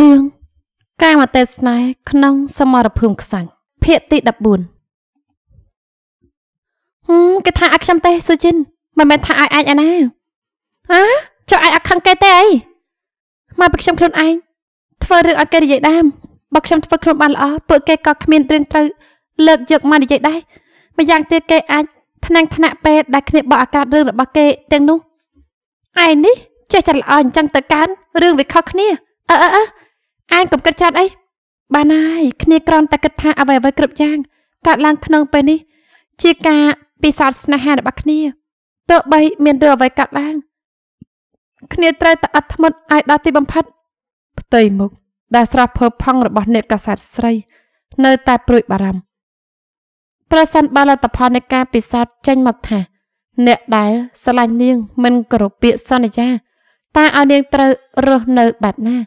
រឿងកាមទេសនាក្នុង សមរភូមិខ្សាញ់ភាគទី14ហឹមគេថាឲ្យខ្ញុំទេសុចិនមិនមែនថាឲ្យអាចឯណាហ៎ចុះអាចអខឹងគេទេអីមកពីខ្ញុំខ្លួនឯងធ្វើរឿងឲ្យគេនិយាយដើមបើខ្ញុំធ្វើខ្លួនបានល្អពួកគេក៏គ្មានរឿងត្រូវលើកយកមកនិយាយដែរម្យ៉ាងទៀតគេអាចថ្នាំងថ្នាក់ពេទ្យដែលគ្នាបោះអាក្រាតរឿងរបស់គេទាំងនោះឯនេះចេះចិត្តល្អអញ្ចឹងទៅកាន រឿងវាខុសគ្នាអឺអឺអឺឯងកុំគិតចោតអីបានហើយគ្នាក្រំតែគិតថា អ្វីអ្វីគ្រប់យ៉ាងកើតឡើង ក្នុងពេលនេះ ជាការពិសោធន៍ស្នេហារបស់គ្នាទោះបីមានរឿងអ្វីកើតឡើងគ្នាត្រូវតែអត់ធ្មត់ឲ្យដល់ទីបំផិតផ្ទៃមុខដែលស្រស់ភើផង់របស់អ្នកកាសែតស្រី នៅតែព្រួយបារម្ភប្រសិនបើលទ្ធផលនៃការពិសោធន៍ចេញមកថា អ្នកដែលស្រឡាញ់នាង មិនគោរពពាក្យសន្យាតើឲ្យនាងត្រូវរស់នៅបែបណា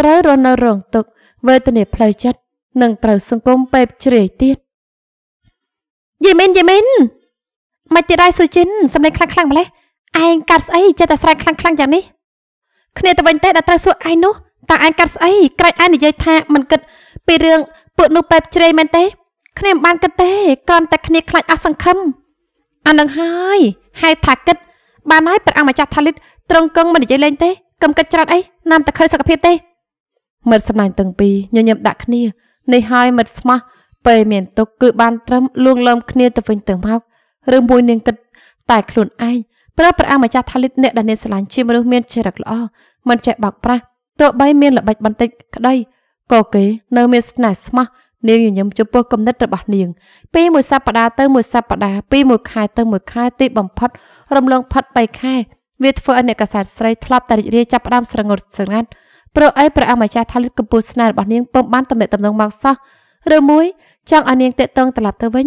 ត្រូវរស់នៅរងទុក្ខវេទនា ផ្លូវចិត្ត និងត្រូវសង្គមពេបជ្រាយទៀតយេមីនយេមីនមិនទៀតដែរស៊ូជីនសម្លេងខ្លាំងខ្លាំងម្លេះឯងកាត់ស្អីចិត្តតែស្រែកខ្លាំងខ្លាំងយ៉ាងនេះគ្នាទៅវិញទេដែលត្រូវសួរឯងនោះតើឯងកាត់ស្អីក្រែកឯងនិយាយថាមិនគិតពីរឿងពួកនោះពេបជ្រាយមែនទេគ្នាមិនបានគិតទេគ្រាន់តែគ្នាខ្លាចអស់សង្ឃឹមអានឹងហើយហៅថាគិត បានហើយព្រះអង្គម្ចាស់ថាលិតត្រង់កឹងមិននិយាយលេងទេកុំគិតច្រើនអីណាមតែឃើញសុខភាពទេមិត្តសម្លាញ់ទាំងពីរញញឹមដាក់គ្នានេះហើយមិត្តស្មោះពេលមានទុកគឺបានត្រឹមលួងលោមគ្នាទៅវិញទៅមកឬមួយនាងគិតតែខ្លួនឯងប្រើប្រាស់ម្ចាស់ថាលិតអ្នកដែលនាងស្រឡាញ់ជាមនុស្សមានចរិតល្អមិនចេះបោកប្រាស់ទោះបីមាន ល្បិចបន្តិចក្តីក៏គេនៅមានស្នេហ៍ស្មោះនាងញញឹមចំពោះគំនិតរបស់នាងពីមួយសប្តាហ៍ទៅមួយសប្តាហ៍ពីមួយខែទៅមួយខែទីបំផុតរំលងផុត3ខែវាធ្វើឲ្យអ្នកកសែតស្រីធ្លាប់តែរីករាយចាប់ផ្ដើមស្រងត់ស្រងាត់ប្រុសអីប្រអាម្ចាស់ថាលិតកំពូលស្នេហ៍របស់នាងពុំបានតំណែងតំណងមកសោះឬមួយចង់ឲ្យនាងតេតងត្រឡប់ទៅវិញ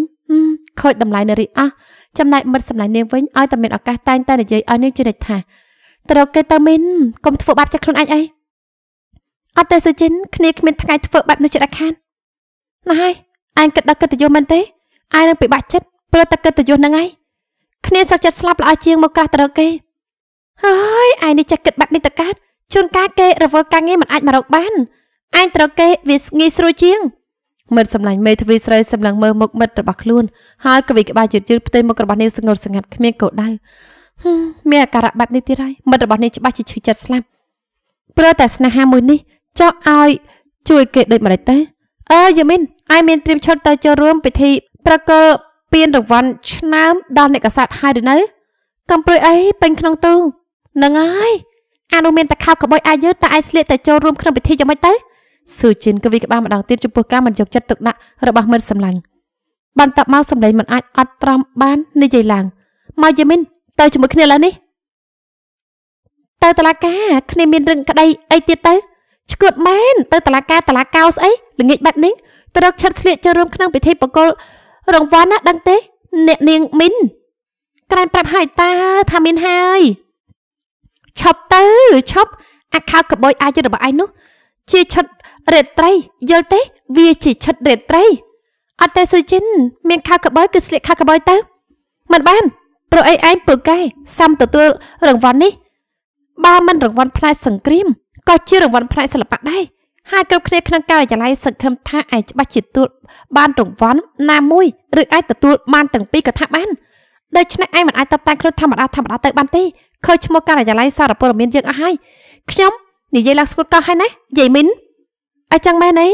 ខូចតម្លៃនារីអស់ចំណែកមិត្តសម្លាញ់នាងវិញឲ្យតែមានឱកាសតែងតែនិយាយឲ្យនាងជិះរិចថាត្រូវគេទៅមិនកុំធ្វើបាបចិត្តខ្លួនឯងអីអត់ទេសុចិនគ្នាគ្មានថ្ងៃធ្វើបែបនេះចិត្តអាខានណាហើយឯងគិតដល់កិត្តិយសមែនទេឯងនឹងពិបាកចិត្តព្រោះតែកិត្តិយសហ្នឹងឯងគ្នាសឹកចិត្តស្លាប់ល្អជាងមកកាសត្រូវគេហើយឯងនេះចេះគិតបែបនេះតកាត់ជួនកាលគេរវល់ការងារមិនអាចមករកបានឯងត្រូវគេវាងាយស្រួលជាងមិត្តសម្លាញ់មេទ្វីស្រីសម្លឹងមើលមុខមិត្តរបស់ខ្លួន ហើយក៏វិក្បាលយឺតយឺតផ្ទៃមុខរបស់នាងស្ងួតស្ងាត់គ្មានកោដៅមានអាការៈបែបនេះទៀតហើយមិត្តរបស់នាងច្បាស់ជាឈឺចិត្តស្លាប់ព្រោះតែស្នេហាមួយនេះចង់ឲ្យ ជួយគេដូចម្ដេចទៅអឺយាមីនឯងមានត្រៀមឈុតទៅចូលរួមពិធីប្រកល់ពានរង្វាន់ឆ្នើមដល់អ្នកកសែតហើយឬនៅ កំប្រួយអីពេញក្នុងទូនឹងហើយអានោះមានតែខោកបោយអាយឺតតែឯងស្លៀកតែចូលរួមក្នុងពិធីយ៉ាងម៉េចទៅស៊ូជីនក៏វិកក្បាលម្ដងទៀតចំពោះការមិនយកចិត្តទុកដាក់របស់មិត្តសម្លាញ់បន្តមកសម្លេងមិនអាចអត់ត្រំបាននិយាយឡើងមកយេមីនទៅជាមួយគ្នាឥឡូវនេះទៅតឡាកាគ្នាមានរឿងក្តីអីទៀតទៅឈួតមែនទៅតឡាកាតឡាកោស្អីល្ងាចបែបនេះទៅរកឈិតស្លៀកចូលរួមក្នុងពិធីបកលរង្វាន់ណាដឹងទេអ្នកនាងមីនក្រែងប្រាប់ហើយតាថាមានហើយឈប់ទៅឈប់អាខោកបយអាចរបស់ឯងនោះជាឈុតរេត្រីយល់ទេវាជាឈុតរេត្រីអត់ទេសួយជិនមានខោកបយគឺស្លៀកខោកបយទៅមិនបានព្រោះអីឯងពើកែសាំទទួលរង្វាន់នេះបើមិនរង្វាន់ផ្នែកសង្គ្រាមក៏ជារង្វាន់ផ្នែកសិល្បៈដែរហើយគ្រប់គ្នាក្នុងការិយាល័យសង្ឃឹមថាឯងច្បាស់ជាទទួលបាន រង្វាន់ណាមួយឬអាចទទួលបានទាំងពីរក៏ថាបានដូច្នេះឯងមិនអាចតបតែងខ្លួនធម្មតាធម្មតាទៅបានទេឃើញឈ្មោះការិយាល័យសារព័ត៌មានយើងអស់ហើយខ្ញុំនិយាយឡើងស្គត់កោហើយណាយាយមីនអីចឹងម៉ែណៃ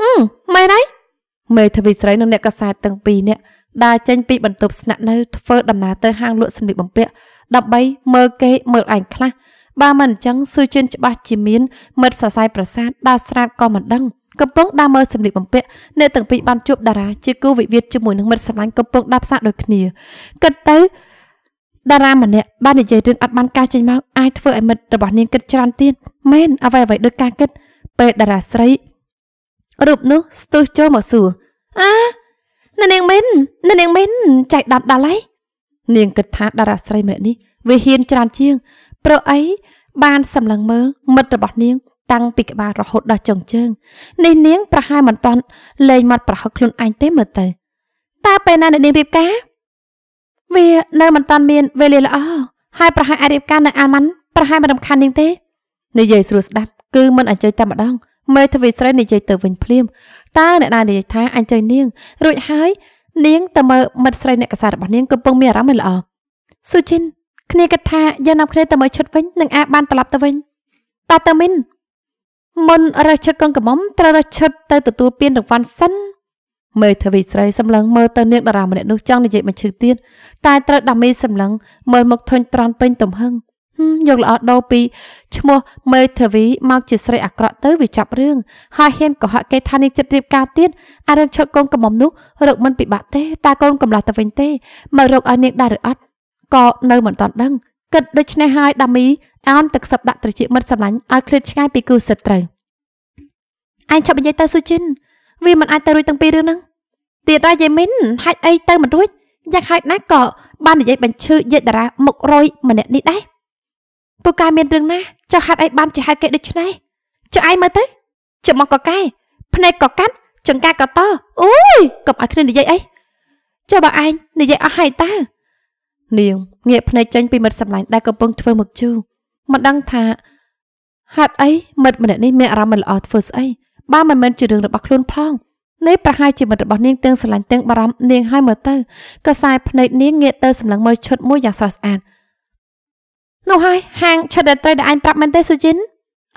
ហឹមម៉ែណៃមេធាវីស្រីនិងអ្នកកសែតទាំងពីរនាក់ដើរចេញពី បន្ទប់ស្នាក់នៅធ្វើដំណើរទៅហាងលក់សម្លៀកបំពាក់ដើម្បីមើលគេមើលឯងខ្លះបើមិនអញ្ចឹងស៊ឺជឿនច្បាស់ជាមានមិត្តសរសៃប្រសាទដើរស្រាតក៏មិនដឹងកំពុងដើរមើលសម្លៀកបំពាក់អ្នកទាំងពីរបានជួបតារាជាគូវិវាទជាមួយនឹងមិត្តសម្លាញ់កំពុងដើរផ្សារដូចគ្នាគិតទៅតារាម្នាក់បាននិយាយរឿងអត់បានការចេញមកអាចធ្វើឲ្យមិត្តរបស់នាងគិតច្រើនទៀតមែនអ្វីអ្វីដោយការគិតពេលតារាស្រីរូបនោះស្ទុះចូលមកសួរអានៅនាងមិននៅនាងមិនចែកដាប់ដល់ហើយនាងគិតថាតារាស្រីម្នាក់នេះវាហ៊ានច្រើនជាងព្រោះអីបានសម្លឹងមើលមិត្តរបស់នាងតាំងពីក្បាលរហូតដល់ចុងជើងនេះនាងប្រហែលមិនតាន់លែងមាត់ប្រហឹកខ្លួនឯងទេមើលទៅតើពេលណាអ្នកនាងរៀបការវានៅមិនតាន់មានវេលាល្អហើយប្រហែលអាចរៀបការនៅអាម៉ាន់ប្រហែលមិនរំខាននាងទេនិយាយស្រួលស្ដាប់គឺមិនអញ្ជើញតែម្ដងមេទ្វីស្រីនិយាយទៅវិញភ្លាមតើអ្នកណានិយាយថាអញ្ជើញនាងរួចហើយនាងទៅមើលមិត្តស្រីអ្នកកសាររបស់នាងកំពុងមានអារម្មណ៍មិនល្អស៊ូជីនគ្នាគិតថាយើងនាំគ្នាទៅមើលឈុតវិញនឹងអាចបានត្រឡប់ទៅវិញតើតើមិនមុនរើសឈុតកូនកំមុំត្រូវរើសឈុតទៅទទួលពានរង្វាន់សិនមេធាវីស្រីសម្លឹងមើលទៅនាងតារាម្នាក់នោះចង់និយាយបញ្ឈឺទៀតតែត្រូវដាមីសម្លឹងមើលមកធុញទ្រាន់ពេញទំហឹងយកល្អដោពីឈ្មោះមេធាវីមកជាស្រីអាក្រក់ទៅវាចាប់រឿងហើយហ៊ានកុហកគេថានាងចិត្តរៀបការទៀតអារឿងឈុតកូនកមុំនោះរកមិនពិបាកទេតែកូនកំឡោះទៅវិញទេមករកឲ្យនាងដែរឬអត់ក៏នៅមិនតាន់ដឹងគិតដូច្នេះហើយដាមីអោនទឹកសឹបដាក់ត្រចៀកមិត្តសម្លាញ់ឲ្យឃ្លាតឆ្ងាយពីគូសិតត្រូវឯងចាប់និយាយទៅស៊ូជីនវាមិនអាចទៅរួចទាំងពីររឿងហ្នឹងទៀតដែរយាយមីនហាច់អីទៅមិនរួចយ៉ាងហោចណាស់ក៏បាននិយាយបញ្ឈឺយេតារាមុខរយម្នាក់នេះដែរពូកែមានរឿងណាចុះហាត់អីបានជាហៅគេដូច្នេះចុះឯងមើលទៅចំមកក៏កែភ្នែកក៏កាត់ចង្កាក៏តអូយកុំឲ្យគ្នានិយាយអីចុះបើឯងនិយាយអស់ហើយតើនាងងាកភ្នែកចេញពីមិត្តសម្លាញ់ដែលកំពុងធ្វើមកជូរមិនដឹងថាហាត់អីមិត្តម្នាក់នេះមានអារម្មណ៍មិនល្អធ្វើស្អីបើមិនមែនជារឿងរបស់ខ្លួនផងនេះប្រហែលជាមិត្តរបស់នាងទាំងស្រឡាញ់ទាំងបារម្ភនាងហើយមើលទៅក៏សាយភ្នែកនាងងាកទៅសម្លឹងមើលឈុតមួយយ៉ាងស្រស់ស្អាតនោះហើយហាងឈុតដែលត្រីដែលអញប្រាប់មែនទេសុជីន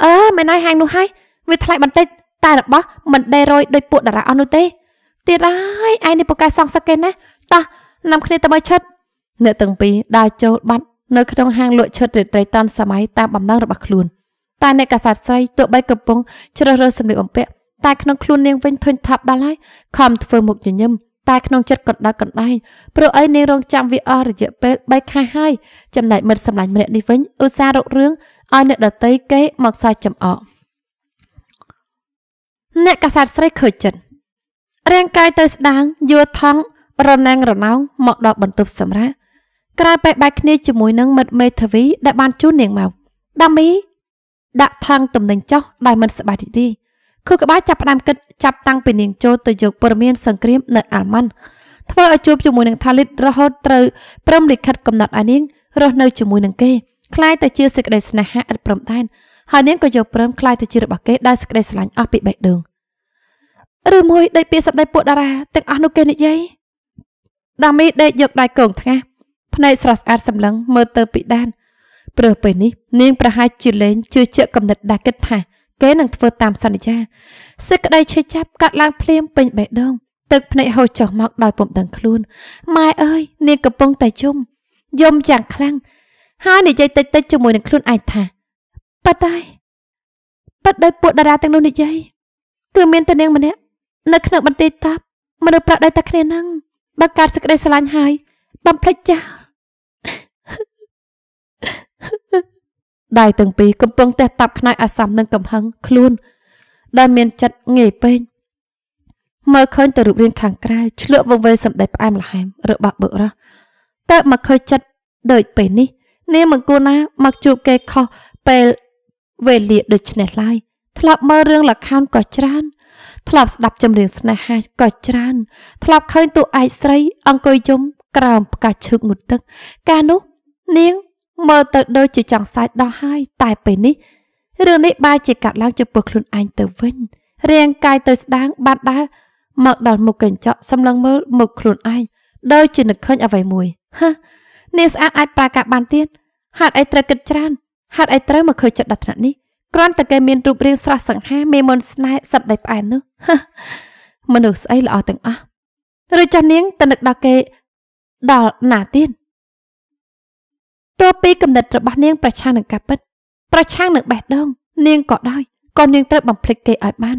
អឺមែនហើយហាងនោះហើយវាថ្លៃបន្តិចតែរបស់មិនដេរយដោយពួកតារាអស់នោះទេទៀតហើយឯនេះពូកែសងសឹកគេណាតោះនាំគ្នាទៅមើលឈុតអ្នកទាំងពីរដើរចូលបាត់នៅក្នុងហាងលក់ឈុតរាត្រីតាន់សម័យតាមបំណងរបស់ខ្លួន។តែអ្នកកាសែតស្រីទោះបីកំពុងជ្រើសរើសសម្លៀកបំពាក់តែក្នុងខ្លួននាងវិញធុញថប់ដល់ហើយខំធ្វើមុខញញឹមតែក្នុងចិត្តកណ្ដៅកណ្ដែងព្រោះអីនាងរងចាំវាអស់រយៈពេល3ខែហើយចំណែកមិត្តសម្លាញ់ម្នាក់នេះវិញឧស្សាហ៍រករឿងឲ្យអ្នកដតីគេមកសើចចំអកអ្នកកាសែតស្រីឃើញចិត្តរាងកាយទៅស្ដាងយួរថង់រណាំងរណោងមកដល់បន្ទប់សម្រាប់ក្រោយពេលបែកគ្នាជាមួយនឹងមិត្តមេធាវីដែលបានជួននាងមកដាមីដាក់ថងទំនិញចុះដោយមិនសប្បាយរីករាយខួរក្បាលចាប់ផ្ដើមគិតចាប់តាំងពីនាងចូលទៅយកព័ត៌មានសង្គ្រាមនៅអាល្លឺម៉ង់ធ្វើឲ្យជួបជាមួយនឹងថាលីតរហូតត្រូវព្រមលិខិតកំណត់ឲ្យនាងរស់នៅជាមួយនឹងគេคล้ายទៅជាសេចក្តីស្នេហាឥតព្រំដែនហើយនាងក៏យកព្រមคล้ายទៅជារបស់គេដោយសេចក្តីស្រឡាញ់អស់ពីបេះដូងឬមួយដេកពីសម្ដីពួកតារាទាំងអស់នោះគេនិយាយដាមីដេកយកដៃកងថ្ងាសភ្នែកស្រស់ស្អាតសម្លឹងមើលទៅពីដានព្រោះពេលនេះនាងប្រហែលជាលែងជឿជាក់គំនិតដែលគិតថាគេនឹងធ្វើតាមសន្យាសេចក្តីឈឺចាប់កាត់ឡើងភ្លាមពេញបេះដូងទឹកភ្នែកហូរចុះមកដោយពុំដឹងខ្លួនម៉ែអើយនាងកំពុងតែយំយំយ៉ាងខ្លាំងហើយនិយាយតិចតិចជាមួយនឹងខ្លួនឯងថាប៉ាត់ដែរប៉ាត់ដោយពួកតារាទាំងនោះនិយាយគឺមានតែនាងម្នាក់ នៅក្នុងបន្ទាយតាប់មនុស្សប្រាក់ដៃតែគ្នានឹងបើកើតសេចក្តីស្រឡាញ់ហើយបំភ្លេចចោលដៃទាំងពីរកំពុងតែតាប់ខ្នើយអាសន្ននិងកំហឹងខ្លួនដែលមានចិត្តងាយពេកមើលឃើញទៅរូបរាងខាងក្រៅឆ្លក់វង្វេងសម្ដេចផ្អែមល្ហែមរបស់បុរសតើមកឃើញចិត្តដូចពេលនេះ នាងមិនគួរណា មកជួបគេខុសពេលវេលាដូចនេះឡើយធ្លាប់មើលរឿងលខោនក៏ច្រើនធ្លាប់ស្ដាប់ចម្រៀងស្នេហាក៏ច្រើនធ្លាប់ឃើញតួឯកស្រី អង្គុយយំក្រោមផ្កាឈូកងូតទឹកកាលនោះនាងមើលទៅដូចជាចង់សាច់ដល់ហើយ តែ ពេលនេះរឿងនេះបែរជាកាត់ឡើងចំពោះខ្លួនឯងទៅវិញរាង កាយទៅស្ដាង បាត់ដើរមកដល់មុខកញ្ចក់សម្លឹងមើលមុខខ្លួនឯងដោយជានឹកឃើញអ្វីមួយហានាងស្អាតអាចប្រើការបានទៀតហាត់អីត្រូវគិតច្រើនហាត់អីត្រូវមកឃើញចិត្តដល់ថ្នាក់នេះគ្រាន់តែគេមានរូបរាងស្រស់សង្ហាមេមនស្នេហ៍សត្វដីផ្អែមនោះមនុស្សស្អីល្អទាំងអស់ឬចាស់នាងទៅនឹកដល់គេដល់ណាទៀតទោះពីគំនិតរបស់នាងប្រឆាំងនឹងការពិតប្រឆាំងនឹងបេះដូងនាងក៏ដោយក៏នាងត្រូវបំភ្លេចគេឲ្យបាន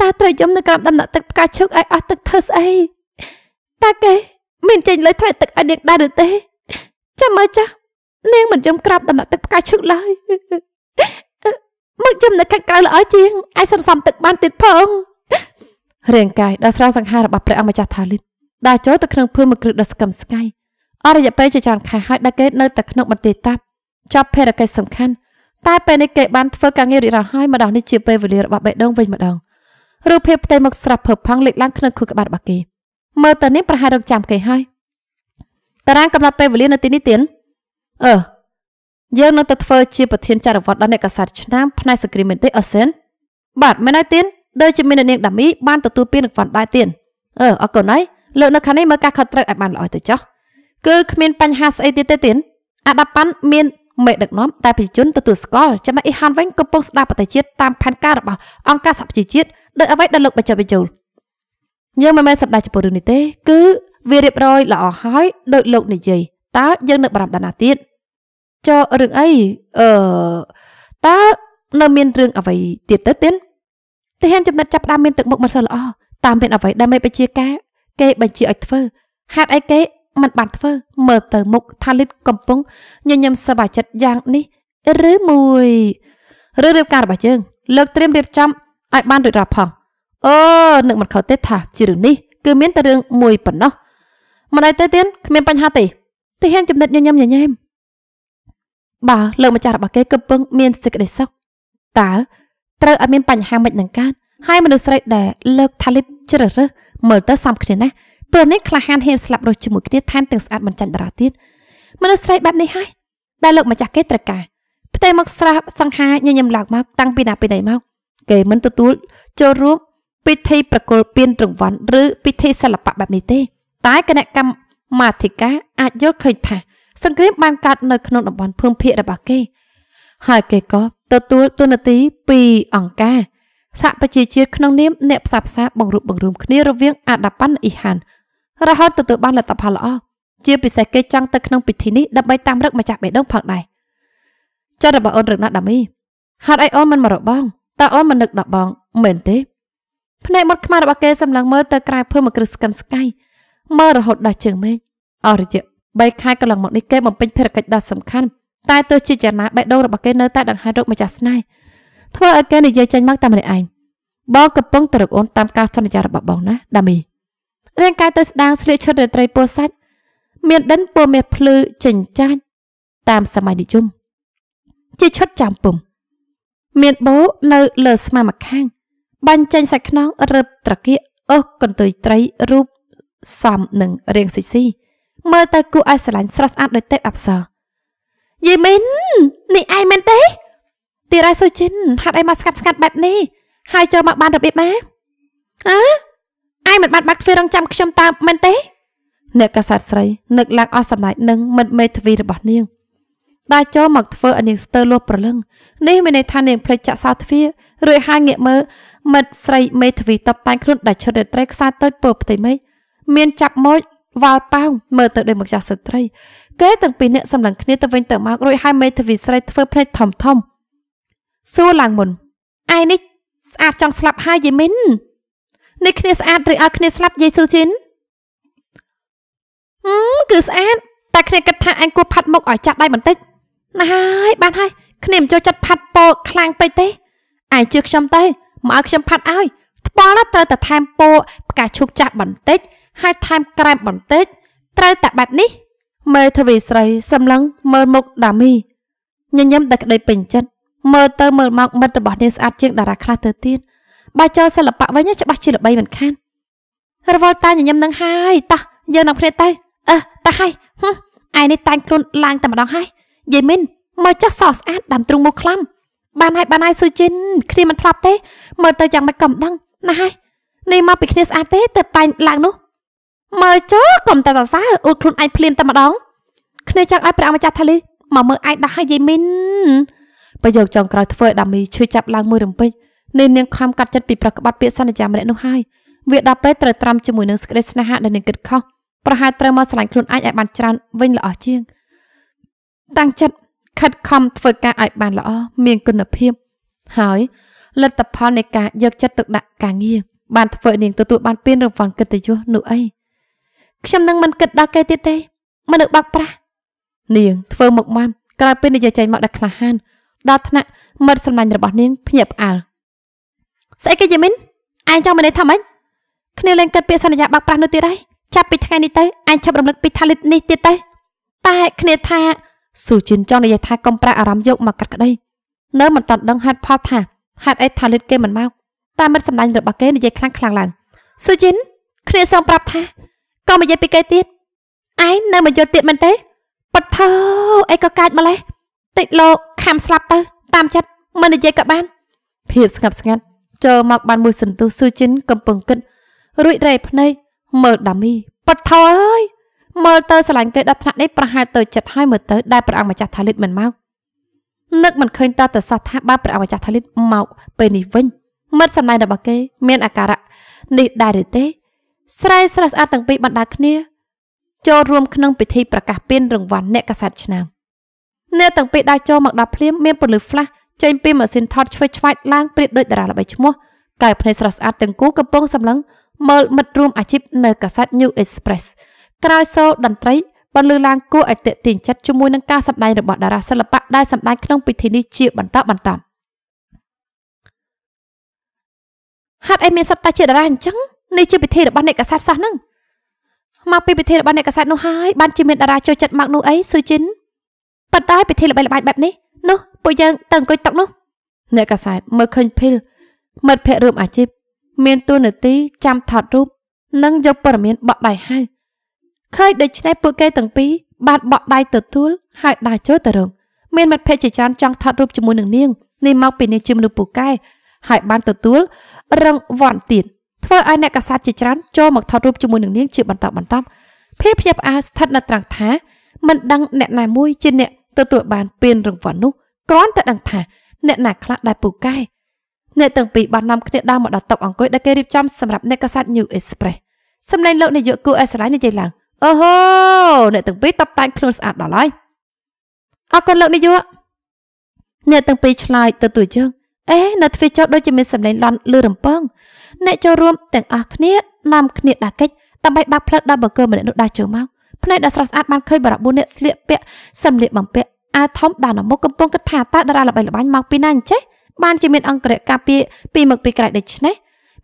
តើត្រូវយំនៅក្រោមដំណក់ទឹកផ្កាឈូកឲ្យអស់ទឹកធ្វើស្អីតើគេមានចេញលើថ្លៃទឹកឲ្យនាងដែរឬទេចាំមើលចាស់នាងមិនយំក្រោមដំណក់ទឹកផ្កាឈូកឡើយមកយំនៅខាងក្រៅល្អជាងអាចសន្សំទឹកបានទៀតផងរាងកាយដ៏ស្រស់សង្ហារបស់ព្រះអម្ចាស់ថាលិតដើរចូលទៅក្នុងភូមិមួយគ្រឹះដ៏ស្កឹមស្កៃអរិយពេលជាច្រើនខែហើយដែលគេនៅតែក្នុងបន្ទាយតាប់ចប់ភារកិច្ចសំខាន់តែពេលនេះគេបានធ្វើការងាររីករាល់ហើយម្ដងនេះជាពេលវេលារបស់បេះដូងវិញម្ដងរូបភាពផ្ទៃមុខស្រាប់ភើផង់លេចឡើងក្នុងខួរក្បាលរបស់គេមើលទៅនេះប្រហែលរកចាំគេហើយតារាងកំណត់ពេលវេលានៅទីនេះទៀតអឺយើងនៅតែធ្វើជាប្រធានចារវត្តដល់អ្នកកសាតឆ្នាំផ្នែកសក្រីមិនទេអសិនបាទមែនហើយទៀតដូចជាមាននាងដាមីបានទទួលពានរង្វាន់ដែរទៀតអឺអរគុណហើយលើកនៅខាងនេះមើលការខុសត្រូវឲ្យបានល្អទៅចុះគឺគ្មានបញ្ហាស្អីទៀតទេទៀតអាដាប៉ាន់មានមេដឹកនាំតែប្រជាជនទទួលស្គាល់ចំណែកអ៊ីហានវិញកំពុងស្ដារប្រទេសជាតិតាមផែនការរបស់អង្គការសហប្រជាជាតិដោយអ្វីដែលលោកបញ្ចុះបញ្ចូលយើងមិនមែនសម្ដេចចំពោះរឿងនេះទេ គឺ វារៀបរយល្អហើយដោយលោកនិយាយតើយើងនៅបារម្ភដល់ណាទៀតចុះរឿងអីអឺតើនៅមានរឿងអ្វីទៀតទៅទៀតទាហានចំណិតចាប់ផ្ដើមមានទឹកមុខមិនសូវល្អតាមមានអ្វីដែលមេបញ្ជាការ គេបញ្ជាឲ្យធ្វើហេតុអីគេមិនបានធ្វើមើលទៅមុខថាលីតកំពុងញញឹមសប្បាយចិត្តយ៉ាងនេះឬមួយឬរៀបការរបស់យើងលើកត្រៀមរៀបចំឲ្យបានរួចរាល់ផងអូនឹកមិនខុសទេថាជារឿងនេះគឺមានតែរឿងមួយប៉ុណ្ណោះមិនឲ្យទៅទៀតគ្មានបញ្ហាទេទីហ៊ានចំណិតញញឹមញញែមបើលោកម្ចាស់របស់គេកំពុងមានសេចក្តីសុខតើត្រូវឲ្យមាន បញ្ហាមិននឹងកើតហើយមនុស្សស្រីដែលលើកថាលីតជ្រើសរើសមើលទៅសំគ្នាណាស់ព្រោះនេះក្លាហានហ៊ានស្លាប់រស់ជាមួយគ្នាថែមទាំងស្អាតមិនចាញ់តារាទៀតមនុស្សស្រីបែបនេះហើយដែលលោកម្ចាស់គេត្រូវការផ្ទៃមកស្រះសង្ហាញញឹមឡើងមកតាំងពីណាពីណីមកគេមិនទទួលចូលរួមពិធីប្រគល់ពានរង្វាន់ឬពិធីសិល្បៈបែបនេះទេ តែគណៈកម្មាធិការអាចយល់ឃើញថាសង្គ្រាមបានកើតនៅក្នុងតំបន់ភូមិភាគរបស់គេ ហើយគេក៏ទទួលទូនាទីពីអង្គការសហប្រជាជាតិក្នុងនាមអ្នកផ្សះផ្សាបង្រួបបង្រួមគ្នារវាងអាដាប៉ាន់អ៊ីហានរហូតទទួលបានលទ្ធផលល្អ ជាពិសេសគេចង់ទៅក្នុងពិធីនេះដើម្បីតាមរឹកម្ចាស់បេះដូងផងដែរចិត្តរបស់អូនរឹកណាស់ដាមីហេតុអីអូនមិនមករបងតើអូនមិននឹកដល់បងមែនទេភ្នែកមុតខ្មៅរបស់គេសម្លឹងមើលទៅក្រៅភើមកគ្រឹះស្កឹមស្កៃមើលរហូតដល់ជើងមេឃអរជា3ខែកន្លងមកនេះគេបំពេញភារកិច្ចដ៏សំខាន់តែទោះជាយ៉ាងណាបេះដូងរបស់គេនៅតែដង្ហើមរកម្ចាស់ស្នេហ៍ធ្វើឲ្យគេនិយាយចាញ់មកតែម្នាក់ឯងបងកំពុងទៅរកអូនតាមការសន្យារបស់បងណាដាមីរាងកាយទៅស្ដាងស្លៀកឈុតរាត្រីពោះសាច់មានដិនពណ៌មាសភ្លឺចិញ្ចាចតាមសម័យនិយមជាឈុតចាំពុំមានបូនៅលើស្មាម្ខាងបាញ់ចេញសាច់ខ្នងរឹបត្រគាកអើកន្ទុយត្រីរូបសំនឹងរាងស៊ីស៊ីមើលទៅគួរឲ្យស្រឡាញ់ស្រស់ស្អាតដោយទេពអប្សរយីមីននេះឯងមែនទេទីរ៉ៃសូជីនហាត់ឯងមកស្កាត់ស្កាត់បែបនេះហើយចូលមកបានរបៀបណាអើឯងមិនបានបាក់ទ្វាររងចាំខ្ញុំតើមិនទេអ្នកកាសែតស្រីនឹកឡើងអស់សម្ដេចនឹងមិត្តមេធាវីរបស់នាងដែលចូលមកធ្វើឲ្យនាងស្ទើរលបប្រលឹង នេះមានន័យថានាងភ្លេចចាក់សោទ្វាររួចហើយងាកមើលមិត្តស្រីមេធាវីតបតែងខ្លួនដែលឈុតរាត្រីខ្សែតូចពើផ្ទៃមេឃមានចាប់ម៉ូចវ៉ាល់ប៉ោងមើលទៅដូចមកចាស់ស្ត្រីគេទាំងពីរនាក់សម្លឹងគ្នាទៅវិញទៅមករួចហើយមេធាវីស្រីធ្វើភ្នែកធំធំសួរឡើងមុនឯនេះស្អាតចង់ស្លាប់ហើយយីមីននៃគ្នាស្អាតឬឲ្យគ្នាស្លាប់យេស៊ូជីនហឹមគឺស្អាតតែគ្នាគិតថាអញគួរផាត់មុខឲ្យចាប់ដៃបន្តិចណាហើយបានហើយគ្នាមិនចូលចិត្តផាត់ពោខ្លាំងពេកទេអញជឿខ្ញុំទៅមកឲ្យខ្ញុំផាត់ឲ្យថ្ពាល់ត្រូវតែថែមពោផ្កាឈូកចាស់បន្តិចហើយថែម ក្រែមបន្តិច ត្រូវតែបែបនេះមេធាវីស្រីសំឡឹងមើលមុខដាមីញញឹមតែក្តីពេញចិត្តមើលទៅមើលមកមិត្តរបស់នាងស្អាតជាងតារាខ្លះទៅទៀតបើចូលសិល្បៈវិញច្បាស់ជាល្បីមិនខានរវល់តាញញឹមនឹងហើយតោះយើងនឹងគ្នាទៅអើតោះហើយហឹមឯនេះតាញខ្លួនឡើងតែម្ដងហើយយាយមីនមើលចុះសស្អាតដាំទ្រូងមូខ្លំបានហើយបានហើយស៊ូជីនគ្នាមិនធ្លាប់ទេមើលទៅយ៉ាងមិនកំដងណាស់ហើយនេះមកពីគ្នាស្អាតទេទៅតាញឡើងនោះមើលចុះកុំតែសរសើរអួតខ្លួនឯងភ្លាមតែម្ដងគ្នាចង់ឲ្យព្រះម្ចាស់ថាលីមកមើលឯងដាស់ហើយយាយមីនប្រយោគចុងក្រោយធ្វើឲ្យដាមីឈឺចាប់ឡើងមួយរំពេចនាងនាងខំកាត់ចិត្តពីប្រកបពាក្យសន្យាម្នាក់នោះហើយវាដល់ពេលត្រូវត្រាំជាមួយនឹងសេចក្តីស្នេហាដែលនាងគិតខុសប្រហែលត្រូវមកស្រឡាញ់ខ្លួនឯងឲ្យបានច្រើនវិញល្អជាងតាំងចិត្តខិតខំធ្វើការឲ្យបានល្អមានគុណភាព ហើយលទ្ធផលនៃការយកចិត្តទុកដាក់ការងារបានធ្វើនាងទទួលបានពានរង្វាន់កិត្តិយសនោះអីខ្ញុំនឹងមិនគិតដល់គេទៀតទេ មនុស្សបាក់ប្រាស់នាង ធ្វើមុខមាំក្រោយពេលនិយាយចេញមកដល់ក្លាហានដល់ថ្នាក់មិត្តសម្លាញ់របស់នាងភ្ញាក់ផ្អើលស្អីគេយេមីនឯងចង់មានន័យថាម៉េចគ្នាលែងគិតពាក្យសន្យាបាក់ប្រាស់នោះទៀតហើយចាប់ពីថ្ងៃនេះទៅឯងឈប់រំលឹកពីថាលិតនេះទៀតទៅតែ គ្នា ថាស៊ូជីនចង់និយាយថាកុំប្រាក់អារម្មណ៍យកមកកាត់ក្តី នៅមិនតាន់ដឹងហេតុផលថាហេតុអីថាលិតគេមិនមកតែមិត្តសម្ដែងរបស់គេនិយាយខ្លាំងខ្លាំងឡើងស៊ូជីនគ្នាសងប្រាប់ថាក៏មិននិយាយពីគេទៀតឯងនៅមិនយល់ទៀតមែនទេប៉ាត់ថោអីក៏កាចម្លេះតិចលោកខំស្លាប់ទៅតាមចិត្តមិននិយាយក៏បាន ភាពស្ងប់ស្ងាត់ចូលមកបានមួយសន្ទុះស៊ូជិនកំពុងគិតរួចរែកភ្នែកមើលដាមីប៉ាត់ថោអើយមើលទៅស្រឡាញ់គេដល់ថ្នាក់នេះប្រហែលទៅចិត្តហើយមើលទៅ ដែលព្រះអង្គម្ចាស់ថាលិតមិនមកនឹកមិនឃើញតើតសោះថាបើព្រះអង្គម្ចាស់ថាលិតមកពេលនេះវិញមិត្តសម្ដែងរបស់គេមានអាការៈនេះដែរឬទេស្រ័យស្រស់ស្អាតទាំងពីរបណ្ដាគ្នាចូលរួមក្នុងពិធីប្រកាសពានរង្វាន់អ្នកកសែតឆ្នាំអ្នកទាំងពីរដើរចូលមកដល់ភ្លាមមានពន្លឺ flash ចេញពីម៉ាស៊ីនថតឆ្វេចឆ្វាច់ឡើងព្រាតដូចតារាល្បីឈ្មោះកែវភ្នែកស្រស់ស្អាតទាំងគូកំពុងសម្លឹងមើលមិត្តរួមអាជីពនៅកាសែត New Express ក្រោយសូរតន្ត្រីបន្លឺឡើងគួរឲ្យទាក់ទាញចិត្តជាមួយនឹងការសម្ដែងរបស់តារាសិល្បៈដែលសម្ដែងក្នុងពិធីនេះជាបន្តបន្ទាប់ហាត់អីមានសត្វតាជាតារាអញ្ចឹងនេះជាពិធីរបស់អ្នកកាសែតសោះហ្នឹងមកពីពិធីរបស់អ្នកកាសែតនោះហើយបានជាមានតារាចូលចិត្តមកនោះអីស៊ូជីនប៉ុន្តែពិធីល្បីល្បាញបែបនេះនោះពួកយើងទៅអង្គុយតុនោះអ្នកកាសែតមើលឃើញភីលមិត្តភ័ក្តិរួមអាជីពមានទួនាទីចាំថតរូប និងយកព័ត៌មានបក់ដៃហៅឃើញដូច្នេះពួកគេទាំងពីរបានបក់ដៃទទួលហើយដើរចូលទៅរងមានមិត្តភ័ក្តិជាច្រើនចង់ថតរូបជាមួយនឹងនាងនេះមក ពីនាងជាមនុស្សពូកែហើយបានទទួលរង្វាន់ទៀតធ្វើឲ្យអ្នកកាសែតជាច្រើនចូលមកថតរូបជាមួយនឹងនាងជាបន្តបន្ទាប់ភាពភ្ញាក់ផ្អើលស្ថិតនៅត្រង់ថាមិនដឹងអ្នកណាមួយជាអ្នកទទួលបានពានរង្វាន់នោះគ្រាន់តែដឹងថាអ្នកណាខ្លះដែលពូកែអ្នកទាំងពីរបាននាំគ្នាដើរមកដល់តុអង្គុយដែលគេរៀបចំសម្រាប់អ្នកកសាត New Express សម្លេងលោកនាយកគូអេសរ៉ៃនិយាយឡើងអូហូអ្នកទាំងពីរតបតែងខ្លួនស្អាតដល់ហើយអរគុណលោកនាយកអ្នកទាំងពីរឆ្លើយទៅទូជើងអេនៅទ្វារចោលដូចជាមានសម្លេងលន់លឺរំពងអ្នកចូលរួមទាំងអស់គ្នានាំគ្នាដាក់កិច្ចដើម្បីបាក់ផ្លិតដល់បកគោម្នាក់នោះដាស់ចូលមកភ្នែកដ៏ស្រស់ស្អាតបានឃើញបារបុនអ្នកស្លៀកពាក់សម្លៀកបំពាក់អាវធំដើរនៅមុខកំពុងគិតថាតើតារាល្បីល្បាញមកពីណាអញ្ចេះបានជាមានអង្គរៈការពារពីមកពីក្រៅដូច្នេះ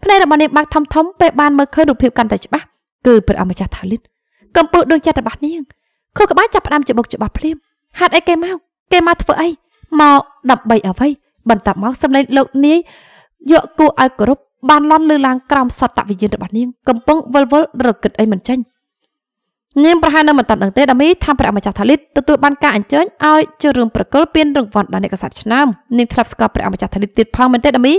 ភ្នែករបស់នាងបាក់ធំធំពេលបានមើលឃើញរូបភាពកាន់តែច្បាស់គឺព្រះអម្ចាស់ថាលីតកំពុងដួងចិត្តរបស់នាងខួរក្បាលចាប់ផ្ដើមច្បុកច្បាស់ភ្លាមហេតុអីគេមកគេមកធ្វើអីមកដើម្បីអ្វី បន្ទាប់មកសម្លេងលោកនាយយកគូឲ្យគោរពបានលន់លើឡើងក្រោមសតវិញ្ញាណរបស់នាង កំពុងវល់វល់រកឹតអីមិនចាញ់នាងប្រហែលនឹងមិនតាត់នឹងទេដើម្បីថាព្រះម្ចាស់ថាលីតទទួលបានការអញ្ជើញឲ្យចូលរួមប្រគល់ពានរង្វាន់ដល់អ្នកកសត្រឆ្នាំនាងធ្លាប់ស្គាល់ព្រះម្ចាស់ថាលីតទៀតផងមែនទេដើម្បី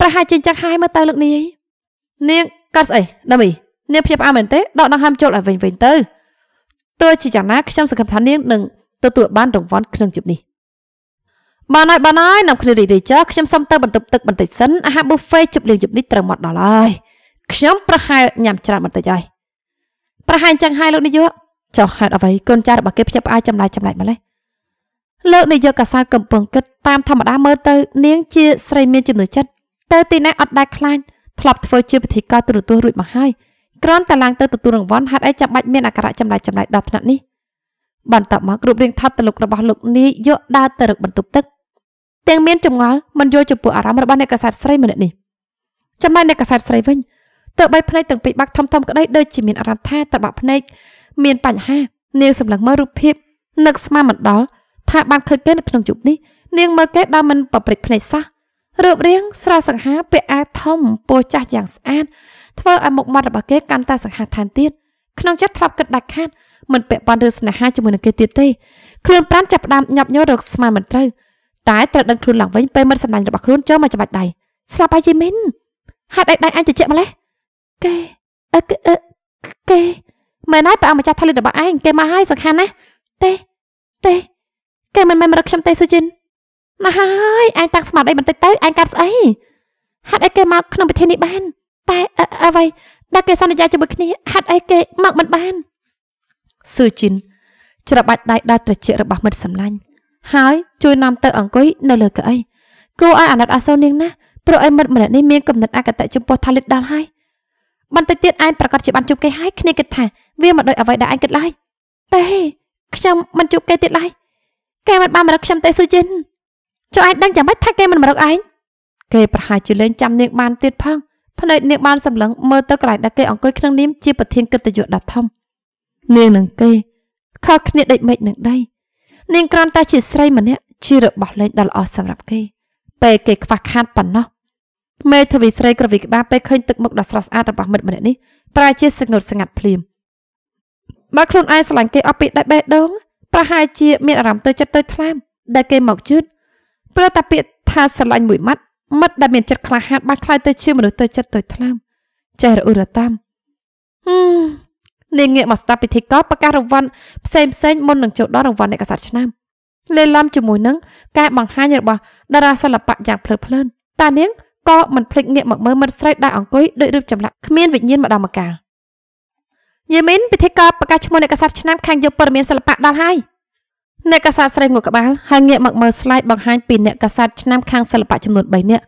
ប្រហែលជាចឹងហើយមើលទៅលោកនាយនាងកាត់ស្អីដើម្បីនាងព្យាបាលមែនទេដកដង្ហើមចូលឲ្យវិញវិញទៅទោះជាយ៉ាងណាខ្ញុំសង្ឃឹមថានាងនឹងទទួលបានរង្វាន់ក្នុងជប់នេះបានហើយបានហើយនាំគ្នារីករាយចោះខ្ញុំសុំទៅបន្ទប់ទឹកបន្តិចសិនអាហារប៊ូហ្វេជប់លៀងជប់នេះត្រូវមកដល់ហើយខ្ញុំប្រហែលញ៉ាំច្រើនបន្តិចហើយប្រហែលចឹងហើយលោកនាយកចុះហេតុអ្វីកូនចៅរបស់គេភ្ជាប់ផ្អើលចម្លែកចម្លែកម្លេះលោកនាយកកាសាកំពុងគិតតាមធម្មតាមើលទៅនាងជាស្រីមានចំណុចចិត្តទៅទីណាអត់ដែលខ្លាញ់ធ្លាប់ធ្វើជាពិធីករទូរទស្សន៍រួចមកហើយគ្រាន់តែឡើងទៅទទួលរង្វាន់ហេតុអីចាំបាច់មានអាការៈចម្លែកចម្លែកដល់ថ្នាក់នេះបន្តមករូបរាងថត់ទៅលោករបស់លោកនាយយកដើរទៅរឹកបន្ទប់ទឹកទាំងមានចងល់មិនយល់ចំពោះអារម្មណ៍របស់អ្នកកសែតស្រីម្នាក់នេះចំណែកអ្នកកសែតស្រីវិញទើបបីភ្នែកទាំងពីរបាក់ធំៗក្តីដូចជាមានអារម្មណ៍ថាត្របាក់ភ្នែកមានបញ្ហានាងសម្លឹងមើលរូបភាពនឹកស្មានមិនដល់ថាបានឃើញគេនៅក្នុងជប់នេះនាងមើលគេដល់មិនប្រព្រឹត្តភ្នែកសោះរូបរាងស្រាសង្ហាពាក់អាវធំពោះចាស់យ៉ាងស្អាតធ្វើឲ្យមុខមាត់របស់គេកាន់តែសង្ហាថែមទៀតក្នុងចិត្តធ្លាប់គិតដាច់ខាតមិនពាក់ព័ន្ធឬស្នេហាជាមួយនឹងគេទៀតទេខ្លួនប្រានចាប់ផ្ដើមញាប់ញ័ររកស្មានមិនត្រូវតែត្រូវដឹងខ្លួនឡើងវិញពេលមិត្តសម្លាញ់របស់ខ្លួនចូលមកច្បាច់ដៃស្លាប់ហើយជីមិនហេតុអីដៃអញត្រជាក់ម្លេះគេអកគេមែនហើយប៉ាម្ចាស់ថលិតរបស់ឯងគេមកហើយសង្ខានណាទេទេ គេមិនមែនមករកខ្ញុំទេសុជីនណាហើយឯងតាំងស្មារតីបន្តិចទៅឯងកាត់ស្អីហាត់អីគេមកក្នុងពិធីនេះបាន តែ អ្វីដែលគេសន្យាជាមួយគ្នាហាត់អីគេមកមិនបានស៊ឺជីនច្របាច់ដៃដល់ត្រចៀករបស់មិត្តសម្លាញ់ហើយជួយនាំទៅអង្គុយនៅលើកៅអីគួរឲ្យអាណិតអាសូរនាងណាព្រោះអីមិត្តម្នាក់នេះមានគំនិតអកតៈចំពោះថាលិតដល់ហើយបន្តិចទៀតឯងប្រកាសជាបានជួបគេហើយគ្នាគិតថាវាមិនដូចអ្វីដែលឯងគិតឡើយទេខ្ញុំមិនជួបគេទៀតឡើយគេមិនបានមករកខ្ញុំទេស៊ូជិនចុះឯងដឹងយ៉ាងម៉េចថាគេមិនមករកឯងគេប្រហែលជាលែងចាំនាងបានទៀតផងភ្នែកនាងបានសម្លឹងមើលទៅកន្លែងដែលគេអង្គុយក្នុងនាមជាប្រធានកិត្តិយសដ៏ធំនាងនឹងគេខុសគ្នាដូចមេឃនឹងដីនាងគ្រាន់តែជាស្រីម្នាក់ជារបស់លេងដ៏ល្អសម្រាប់គេពេលគេខ្វះខាតប៉ុណ្ណោះមេធាវីស្រីក្រវីក្បាលពេលឃើញទឹកមុខដ៏ស្រស់ស្អាតរបស់មិត្តម្នាក់នេះប្រែជាសង្កត់ស្ងាត់ភ្លាមបើខ្លួនឯងស្រឡាញ់គេអស់ពីដៃបេះដូងប្រហែលជាមានអារម្មណ៍ទៅចិត្តទៅថ្លាម ដែលគេមកជឿតព្រោះតែពាក្យថាស្រឡាញ់មួយម៉ាត់មិត្តដែលមានចិត្តក្លាហានបានខ្លាយទៅជាមនុស្សទៅចិត្តទៅថ្លាមចេះរអ៊ុរតាមហឹមនាងងាកមកស្ដាប់ពិធីកោប្រកាសរង្វាន់ផ្សេងផ្សេងមុននឹងចូលដល់រង្វាន់អ្នកកសត្រឆ្នាំលេឡំជាមួយនឹងការបង្ហាញរបស់តារាសិល្បៈយ៉ាងភ្លើតភ្លើនតានាងក៏មិនភ្លេចងាកមកមើលមិត្តស្រីដែលអង្គុយដូចរូបចម្លាក់គ្មានវិញ្ញាណម្ដងម្កាលយេមីនពិធីករប្រកាសឈ្មោះអ្នកកសាស្ត្រឆ្នាំខាងយកព័ត៌មានសិល្បៈដល់ហើយអ្នកកសាស្ត្រស្រីងក់ក្បាលហើយងាកមកមើលស្លាយបង្ហាញពីអ្នកកសាស្ត្រឆ្នាំខាងសិល្បៈចំនួន3នាក់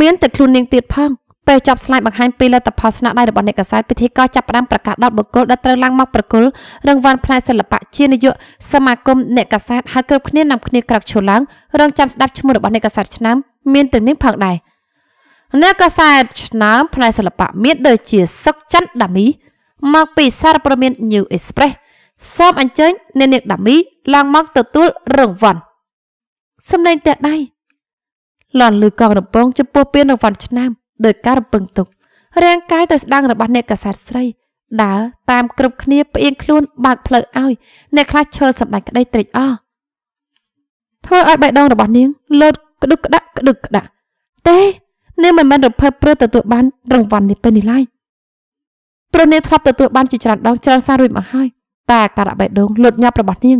មានតែខ្លួននាងទៀតផងពេលចប់ស្លាយបង្ហាញពីលទ្ធផលស្នាក់ដៃរបស់អ្នកកសែតពិធីករចាប់ផ្ដើមប្រកាសដល់បុគ្គលដែលត្រូវឡើងមកប្រគល់រង្វាន់ផ្នែកសិល្បៈជានាយកសមាគមអ្នកកសែតហើយគ្រប់គ្នានាំគ្នាក្រោកឈរឡើងរងចាំស្ដាប់ឈ្មោះរបស់អ្នកកសែតឆ្នាំមានទាំងនេះផងដែរអ្នកកសែតឆ្នើមផ្នែកសិល្បៈមាន ដូចជាសុកច័ន្ទដាមីមកពីសារព័ត៌មាន New Express សូមអញ្ជើញអ្នកនាងដាមីឡើងមកទទួលរង្វាន់សម្លេងតែដៃលាន់លឺកងរំពងចំពោះពានរង្វាន់ឆ្នាំដោយការរំពឹងទុករាងកាយទៅស្ដាងរបស់អ្នកកសែតស្រីដើរតាមគ្រប់គ្នាផ្អៀងខ្លួនបើកផ្លូវឲ្យអ្នកខ្លះឈើសម្ដែងក្តីត្រេកអរធ្វើឲ្យបេះដូងរបស់នាងលោតក្ដុកក្ដាក់ក្ដុកក្ដាក់ទេនាងមិនមែនរភើបព្រឺទទួលបានរង្វាន់នេះពេលនេះឡើយព្រោះនាងធ្លាប់ទទួលបានជាច្រើនដងច្រើនសាររួចមកហើយតែអាការៈបេះដូងលុតញាប់របស់នាង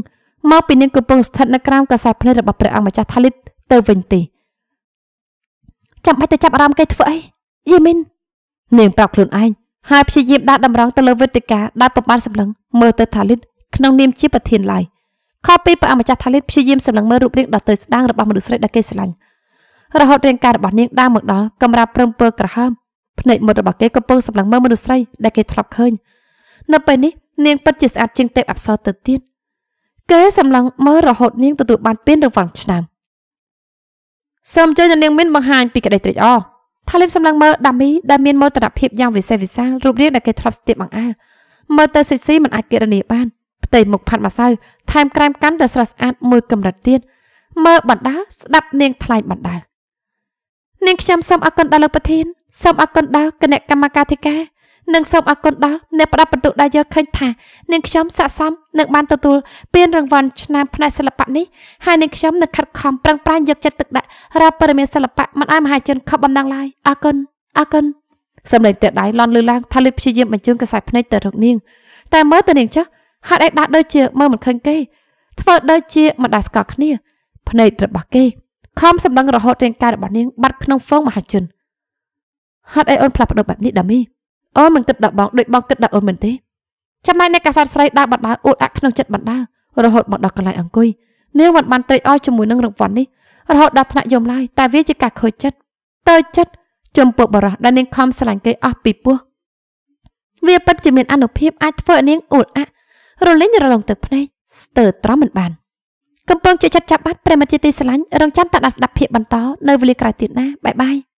មកពីនាងកំពុងស្ថិតនៅក្រោមកសែភ្នែករបស់ព្រះអង្គម្ចាស់ថាលីតទៅវិញទេចាំបាច់ទៅចាប់អារម្មណ៍គេធ្វើអីយេមីននាងប្រាប់ខ្លួនឯងហើយព្យាយាមដាក់តម្រង់ទៅលើវេទិកាដែលពុំបានសម្លឹងមើលទៅថាលីតក្នុងនាមជាប្រធានឡើយខុសពីព្រះអង្គម្ចាស់ថាលីតព្យាយាមសម្លឹងមើលរូបរាងដ៏ទើស្ដាងរបស់មនុស្សស្រីដែលគេស្រឡាញ់រហូតរាងកាយរបស់នាងដើរមកដល់កំរាបព្រឹងពើក្រហមភ្នែកមុតរបស់គេកំពុងសម្លឹងមើលមនុស្សស្រីដែលគេធ្លាប់ឃើញនៅពេលនេះ នាងពិតជាស្អាតជាងទេពអប្សរទៅទៀតគេសម្លឹងមើលរហូតនាងទទួលបានពានរង្វាន់ឆ្នាំសូមជួយនាងមានបង្ហាញពីក្តីត្រេកអរថាលិនសម្លឹងមើលដាមីដែលមានមោទនភាពយ៉ាងវិសេសវិសាលរូបរាងដែលគេធ្លាប់ស្ទាបបង្អែលមើលទៅសិចស៊ីមិនអាចគិតរនីបានផ្ទៃមុខផាត់ម្សៅថែមក្រែមកាន់តែស្រស់ស្អាតមួយកម្រិតទៀតមើលបណ្ដាស្ដាប់នាងថ្លែងបណ្ដានាងខ្ញុំសូមអរគុណដល់លោកប្រធានសូមអរគុណដល់គណៈកម្មាធិការនិងសូមអរគុណដល់អ្នកផ្ដល់បន្ទុកដែលយល់ឃើញថានាងខ្ញុំស័ក្តិសមនឹងបានទទួលពានរង្វាន់ឆ្នាំផ្នែកសិល្បៈនេះហើយនាងខ្ញុំនឹងខិតខំប្រឹងប្រែងយកចិត្តទុកដាក់រកព័ត៌មានសិល្បៈមិនឲ្យមហាជនខុសបំណងឡើយអរគុណអរគុណសម្លេងទៀតដៃលន់លឺឡើងថាលិតព្យាយាមបញ្ជូនកសែតភ្នែកទៅរកនាងតែមើលទៅនាងចាស់ហាត់ឯដាស់ដូចជាមើលមិនឃើញគេធ្វើដូចជាមិនដាស់ស្គាល់គ្នាភ្នែករបស់គេខំសម្លឹងរហូតរាងកាយរបស់នាងបាត់ក្នុងហ្វូងមហាជនហេតុអីអូនផ្លាស់ប្ដូរបែបនេះដាមីអូនមិនគិតដល់បងដូចបងគិតដល់អូនមែនទេចំណែកអ្នកកាសែតស្រីដើរបណ្ដើអួតអាក់ក្នុងចិត្តបណ្ដើរហូតមកដល់កន្លែងអង្គុយនាងមិនបានត្រេកអរជាមួយនឹងរង្វាន់នេះរហូតដល់ថ្នាក់យំឡើយតែវាជាការខូចចិត្តតើចិត្តចំពោះបរោះដែលនាងខំស្រឡាញ់គេអស់ពីពោះវាពិតជាមានអនុភាពអាចធ្វើឲ្យនាងអួតអាក់រលិញរលងទឹកភ្នែកស្ទើរត្រមមិនបានកំពុងជាចិត្តចាប់បាត់ប្រិមត្តជាទីស្រឡាញ់រងចាំតដាក់ស្ដាប់ភាពបន្តនៅវេលាក្រោយទៀតណាបាយបាយ